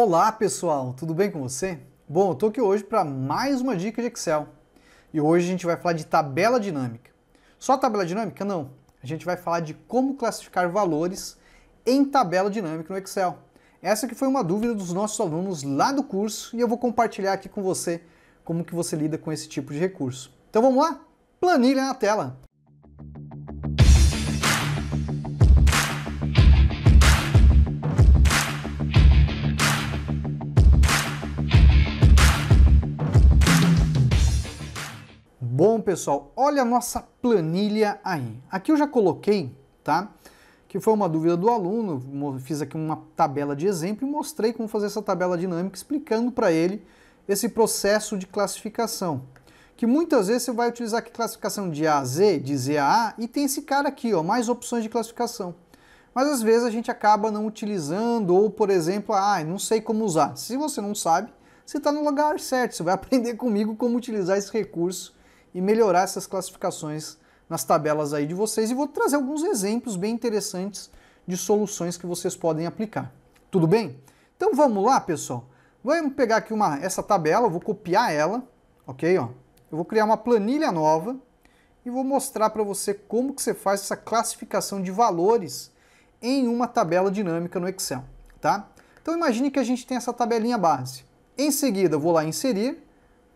Olá pessoal, tudo bem com você? Bom, eu estou aqui hoje para mais uma dica de Excel. E hoje a gente vai falar de tabela dinâmica. Só tabela dinâmica? Não. A gente vai falar de como classificar valores em tabela dinâmica no Excel. Essa que foi uma dúvida dos nossos alunos lá do curso e eu vou compartilhar aqui com você como que você lida com esse tipo de recurso. Então vamos lá? Planilha na tela. pessoal, olha a nossa planilha aí. Aqui eu já coloquei, tá? Que foi uma dúvida do aluno, fiz aqui uma tabela de exemplo e mostrei como fazer essa tabela dinâmica, explicando para ele esse processo de classificação. Que muitas vezes você vai utilizar aqui classificação de A a Z, de Z a A, e tem esse cara aqui, ó, mais opções de classificação. Mas às vezes a gente acaba não utilizando, ou por exemplo, ah, não sei como usar. Se você não sabe, você está no lugar certo, você vai aprender comigo como utilizar esse recurso e melhorar essas classificações nas tabelas aí de vocês e vou trazer alguns exemplos bem interessantes de soluções que vocês podem aplicar. Tudo bem? Então vamos lá, pessoal. Vamos pegar aqui uma, essa tabela, vou copiar ela, ok? Ó. Eu vou criar uma planilha nova e vou mostrar para você como que você faz essa classificação de valores em uma tabela dinâmica no Excel, tá? Então imagine que a gente tem essa tabelinha base. Em seguida, eu vou lá inserir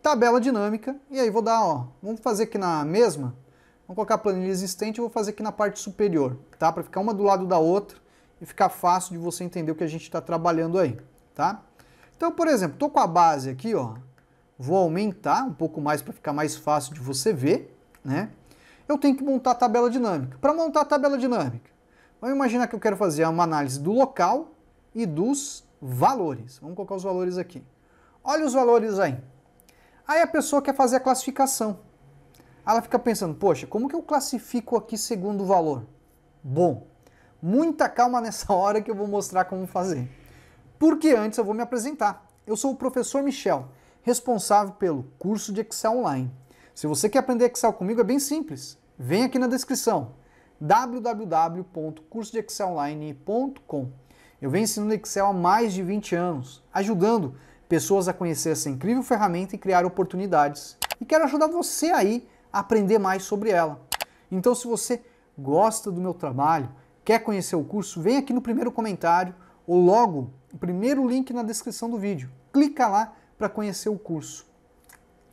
tabela dinâmica, e aí vou dar, ó, vamos fazer aqui na mesma, vamos colocar a planilha existente, e vou fazer aqui na parte superior, tá? Para ficar uma do lado da outra e ficar fácil de você entender o que a gente está trabalhando aí, tá? Então, por exemplo, estou com a base aqui, ó, vou aumentar um pouco mais para ficar mais fácil de você ver, né? Eu tenho que montar a tabela dinâmica. Para montar a tabela dinâmica, vamos imaginar que eu quero fazer uma análise do local e dos valores. Vamos colocar os valores aqui. Olha os valores aí. Aí a pessoa quer fazer a classificação. Ela fica pensando, poxa, como que eu classifico aqui segundo o valor? Bom, muita calma nessa hora que eu vou mostrar como fazer. Porque antes eu vou me apresentar. Eu sou o professor Michel, responsável pelo curso de Excel Online. Se você quer aprender Excel comigo é bem simples. Vem aqui na descrição www.cursodexcelonline.com. Eu venho ensinando Excel há mais de 20 anos, ajudando pessoas a conhecer essa incrível ferramenta e criar oportunidades. E quero ajudar você aí a aprender mais sobre ela. Então, se você gosta do meu trabalho, quer conhecer o curso, vem aqui no primeiro comentário ou logo o primeiro link na descrição do vídeo. Clica lá para conhecer o curso.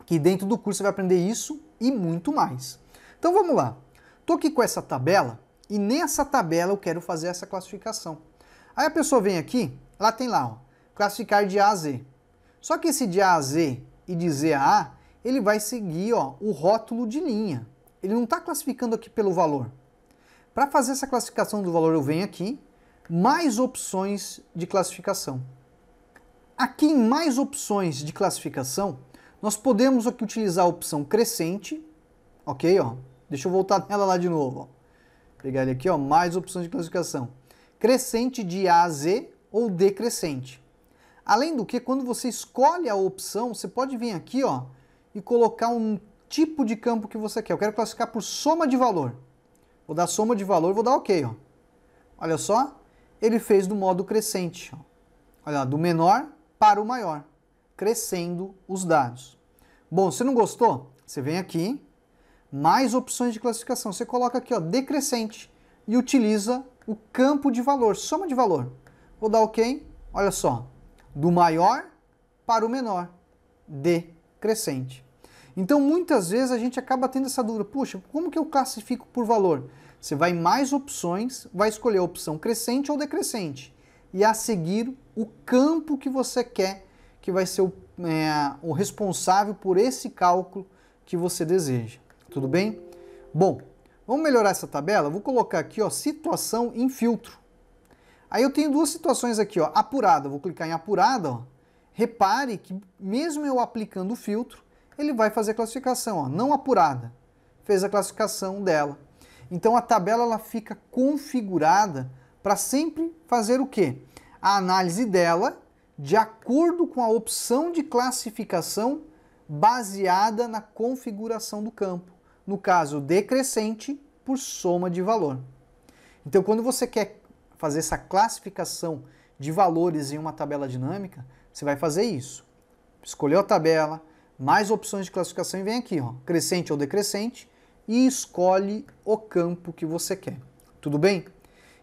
Que dentro do curso você vai aprender isso e muito mais. Então vamos lá. Estou aqui com essa tabela e nessa tabela eu quero fazer essa classificação. Aí a pessoa vem aqui, lá tem lá, ó, classificar de A a Z. Só que esse de A a Z e de Z a A, ele vai seguir ó, o rótulo de linha. Ele não está classificando aqui pelo valor. Para fazer essa classificação do valor, eu venho aqui, mais opções de classificação. Aqui em mais opções de classificação, nós podemos aqui utilizar a opção crescente, ok? Ó, deixa eu voltar nela lá de novo. Ó. Pegar ele aqui, ó, mais opções de classificação. Crescente de A a Z ou decrescente. Além do que, quando você escolhe a opção, você pode vir aqui ó, e colocar um tipo de campo que você quer. Eu quero classificar por soma de valor. Vou dar soma de valor, vou dar OK. Ó. Olha só, ele fez do modo crescente. Ó. Olha do menor para o maior, crescendo os dados. Bom, se não gostou, você vem aqui, mais opções de classificação. Você coloca aqui, ó, decrescente e utiliza o campo de valor, soma de valor. Vou dar OK. Olha só, do maior para o menor, decrescente. Então muitas vezes a gente acaba tendo essa dúvida: puxa, como que eu classifico por valor? Você vai em mais opções, vai escolher a opção crescente ou decrescente e a seguir o campo que você quer, que vai ser o, é, o responsável por esse cálculo que você deseja. Tudo bem? Bom, vamos melhorar essa tabela? Vou colocar aqui ó, situação em filtro. Aí eu tenho duas situações aqui, ó, apurada, vou clicar em apurada, ó. Repare que mesmo eu aplicando o filtro, ele vai fazer a classificação, ó, não apurada. Fez a classificação dela. Então a tabela ela fica configurada para sempre fazer o quê? A análise dela de acordo com a opção de classificação baseada na configuração do campo. No caso, decrescente por soma de valor. Então, quando você quer fazer essa classificação de valores em uma tabela dinâmica, você vai fazer isso. Escolheu a tabela, mais opções de classificação e vem aqui, ó, crescente ou decrescente, e escolhe o campo que você quer. Tudo bem?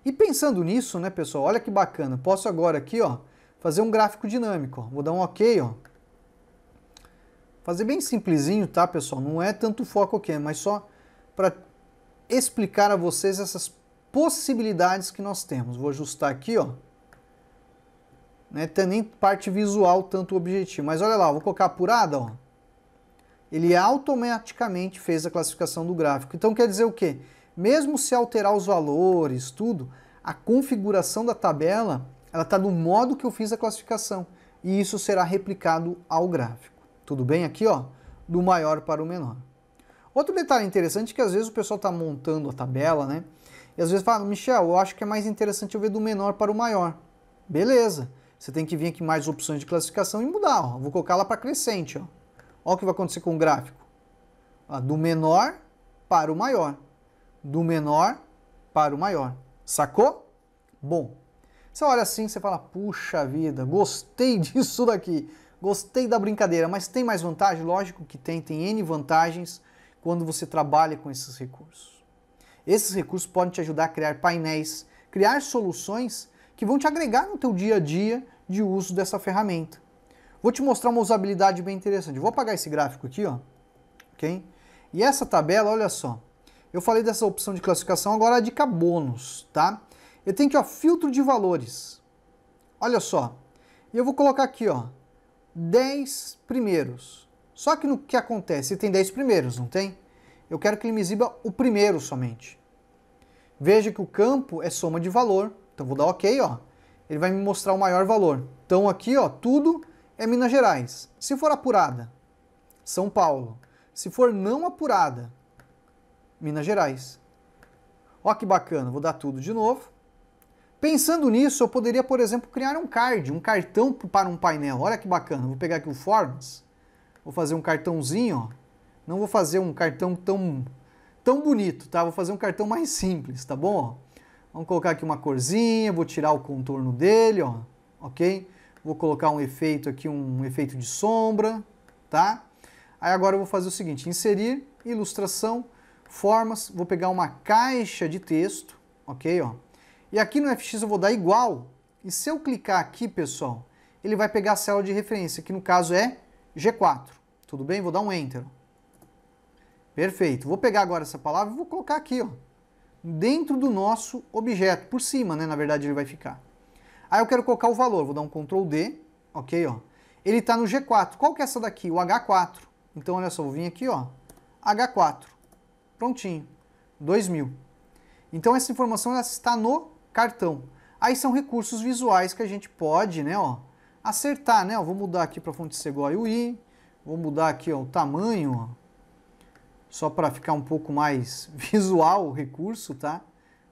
E pensando nisso, né, pessoal, olha que bacana. Posso agora aqui, ó, fazer um gráfico dinâmico. Ó. Vou dar um OK, ó. Fazer bem simplesinho, tá, pessoal? Não é tanto foco aqui, é, mas só para explicar a vocês essas possibilidades que nós temos. Vou ajustar aqui, ó. Não é nem parte visual, tanto objetivo. Mas olha lá, vou colocar apurada, ó. Ele automaticamente fez a classificação do gráfico. Então quer dizer o quê? Mesmo se alterar os valores, tudo, a configuração da tabela, ela está do modo que eu fiz a classificação. E isso será replicado ao gráfico. Tudo bem aqui, ó? Do maior para o menor. Outro detalhe interessante é que às vezes o pessoal está montando a tabela, né? E às vezes fala, Michel, eu acho que é mais interessante eu ver do menor para o maior. Beleza. Você tem que vir aqui mais opções de classificação e mudar. Ó. Vou colocar lá para crescente. Ó. Olha o que vai acontecer com o gráfico. Ó, do menor para o maior. Do menor para o maior. Sacou? Bom. Você olha assim, você fala, puxa vida, gostei disso daqui. Gostei da brincadeira, mas tem mais vantagem? Lógico que tem, tem N vantagens quando você trabalha com esses recursos. Esses recursos podem te ajudar a criar painéis, criar soluções que vão te agregar no teu dia a dia de uso dessa ferramenta. Vou te mostrar uma usabilidade bem interessante. Vou apagar esse gráfico aqui, ó. OK? E essa tabela, olha só. Eu falei dessa opção de classificação, agora é a dica bônus, tá? Eu tenho aqui, ó, filtro de valores. Olha só. E eu vou colocar aqui, ó, 10 primeiros. Só que no que acontece? Tem 10 primeiros, não tem? eu quero que ele me exiba o primeiro somente. Veja que o campo é soma de valor, então vou dar OK, ó. Ele vai me mostrar o maior valor. Então aqui, ó, tudo é Minas Gerais. Se for apurada, São Paulo. Se for não apurada, Minas Gerais. Ó que bacana, vou dar tudo de novo. Pensando nisso, eu poderia, por exemplo, criar um card, um cartão para um painel. Olha que bacana, vou pegar aqui o Forms, vou fazer um cartãozinho, ó não vou fazer um cartão tão, tão bonito, tá? Vou fazer um cartão mais simples, tá bom? Vamos colocar aqui uma corzinha, vou tirar o contorno dele, ó, ok? Vou colocar um efeito aqui, um efeito de sombra, tá? Aí agora eu vou fazer o seguinte, inserir, ilustração, formas, vou pegar uma caixa de texto, ok, ó. E aqui no FX eu vou dar igual, e se eu clicar aqui, pessoal, ele vai pegar a célula de referência, que no caso é G4, tudo bem? Vou dar um Enter, Perfeito. Vou pegar agora essa palavra e vou colocar aqui, ó, dentro do nosso objeto, por cima, né, na verdade ele vai ficar. Aí eu quero colocar o valor, vou dar um Ctrl D, ok, ó. Ele está no G4. Qual que é essa daqui? O H4. Então, olha só, vou vir aqui, ó, H4. Prontinho, 2000. Então, essa informação está no cartão. Aí são recursos visuais que a gente pode, né, ó, acertar, né, ó, vou mudar aqui para fonte o UI, vou mudar aqui, ó, o tamanho, ó, só para ficar um pouco mais visual o recurso, tá?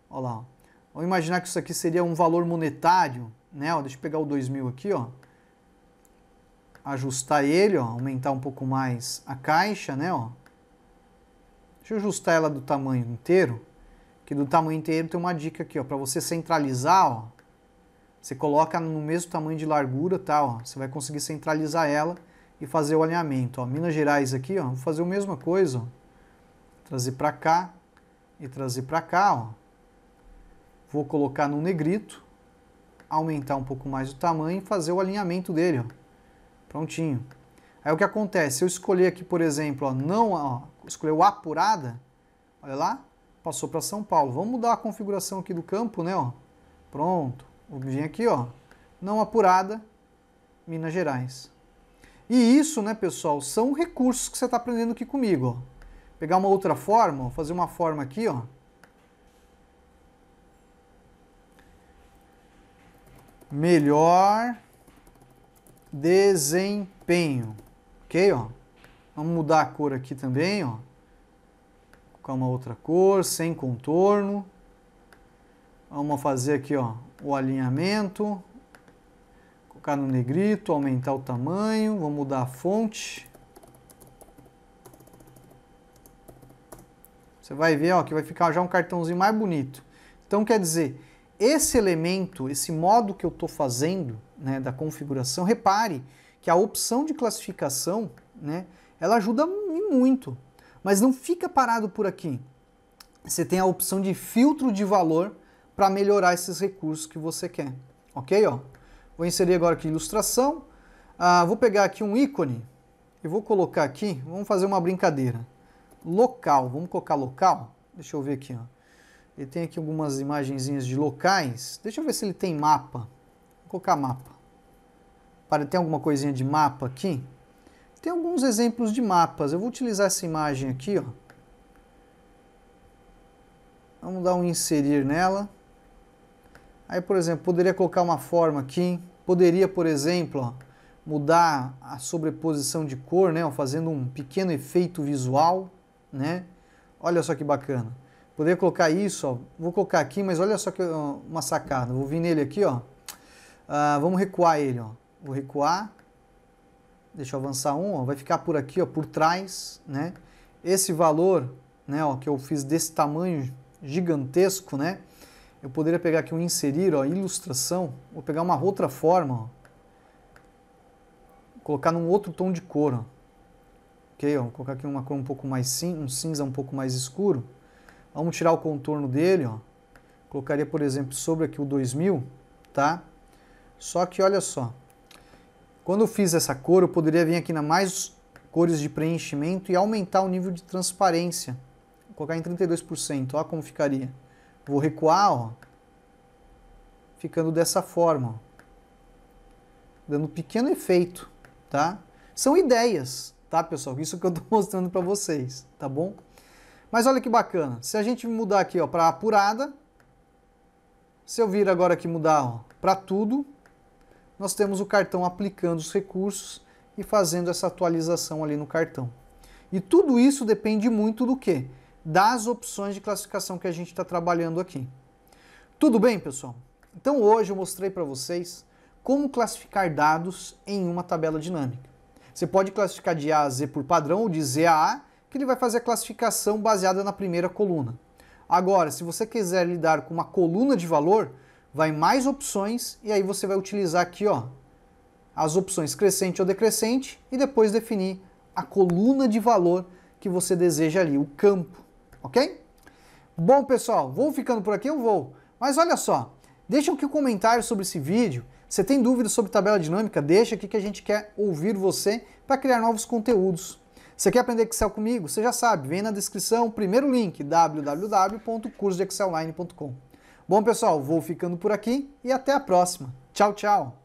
Olha lá, vamos imaginar que isso aqui seria um valor monetário, né? Ó, deixa eu pegar o 2000 aqui, ó. Ajustar ele, ó, aumentar um pouco mais a caixa, né, ó. Deixa eu ajustar ela do tamanho inteiro, que do tamanho inteiro tem uma dica aqui, ó, para você centralizar, ó. Você coloca no mesmo tamanho de largura, tá, ó. Você vai conseguir centralizar ela e fazer o alinhamento, ó. Minas Gerais aqui, ó, vou fazer a mesma coisa, ó trazer para cá e trazer para cá, ó. Vou colocar no negrito, aumentar um pouco mais o tamanho e fazer o alinhamento dele, ó. Prontinho. Aí o que acontece? Se eu escolher aqui, por exemplo, ó, não, ó, o apurada, olha lá, passou para São Paulo. Vamos mudar a configuração aqui do campo, né, ó. Pronto. vir aqui, ó, não apurada, Minas Gerais. E isso, né, pessoal, são recursos que você está aprendendo aqui comigo, ó pegar uma outra forma, fazer uma forma aqui, ó. Melhor desempenho, ok, ó. Vamos mudar a cor aqui também, ó. Colocar uma outra cor, sem contorno. Vamos fazer aqui, ó, o alinhamento. Colocar no negrito, aumentar o tamanho. Vamos mudar a fonte. Você vai ver ó, que vai ficar já um cartãozinho mais bonito. Então, quer dizer, esse elemento, esse modo que eu estou fazendo né, da configuração, repare que a opção de classificação, né, ela ajuda muito, mas não fica parado por aqui. Você tem a opção de filtro de valor para melhorar esses recursos que você quer, ok? Ó, vou inserir agora aqui ilustração, ah, vou pegar aqui um ícone e vou colocar aqui, vamos fazer uma brincadeira local. Vamos colocar local? Deixa eu ver aqui. Ó. Ele tem aqui algumas imagenzinhas de locais. Deixa eu ver se ele tem mapa. Vou colocar mapa. Para, tem alguma coisinha de mapa aqui? Tem alguns exemplos de mapas. Eu vou utilizar essa imagem aqui, ó. Vamos dar um inserir nela. Aí, por exemplo, poderia colocar uma forma aqui. Poderia, por exemplo, ó, mudar a sobreposição de cor, né? Ó, fazendo um pequeno efeito visual né? Olha só que bacana. Poderia colocar isso, ó. vou colocar aqui, mas olha só que ó, uma sacada. Vou vir nele aqui, ó. Ah, vamos recuar ele, ó. Vou recuar. Deixa eu avançar um, ó. Vai ficar por aqui, ó, por trás, né? Esse valor, né, ó, que eu fiz desse tamanho gigantesco, né? Eu poderia pegar aqui um inserir, ó, ilustração. Vou pegar uma outra forma, ó. Colocar num outro tom de cor, ó ok? Vamos colocar aqui uma cor um pouco mais cinza, um cinza um pouco mais escuro. Vamos tirar o contorno dele, ó. Colocaria, por exemplo, sobre aqui o 2000, tá? Só que olha só, quando eu fiz essa cor, eu poderia vir aqui na mais cores de preenchimento e aumentar o nível de transparência. Vou colocar em 32%, Olha como ficaria. Vou recuar, ó, ficando dessa forma, ó. dando um pequeno efeito, tá? São ideias, tá, pessoal? Isso que eu estou mostrando para vocês, tá bom? Mas olha que bacana. Se a gente mudar aqui, ó, para apurada, se eu vir agora aqui mudar para tudo, nós temos o cartão aplicando os recursos e fazendo essa atualização ali no cartão. E tudo isso depende muito do que? Das opções de classificação que a gente está trabalhando aqui. Tudo bem, pessoal? Então hoje eu mostrei para vocês como classificar dados em uma tabela dinâmica. Você pode classificar de A a Z por padrão ou de Z a A, que ele vai fazer a classificação baseada na primeira coluna. Agora, se você quiser lidar com uma coluna de valor, vai mais opções e aí você vai utilizar aqui, ó, as opções crescente ou decrescente e depois definir a coluna de valor que você deseja ali, o campo, ok? Bom, pessoal, vou ficando por aqui, eu vou. Mas olha só, deixa aqui um comentário sobre esse vídeo, você tem dúvidas sobre tabela dinâmica? Deixa aqui que a gente quer ouvir você para criar novos conteúdos. Você quer aprender Excel comigo? Você já sabe, vem na descrição, primeiro link, www.cursodeexcelline.com. Bom, pessoal, vou ficando por aqui e até a próxima. Tchau, tchau!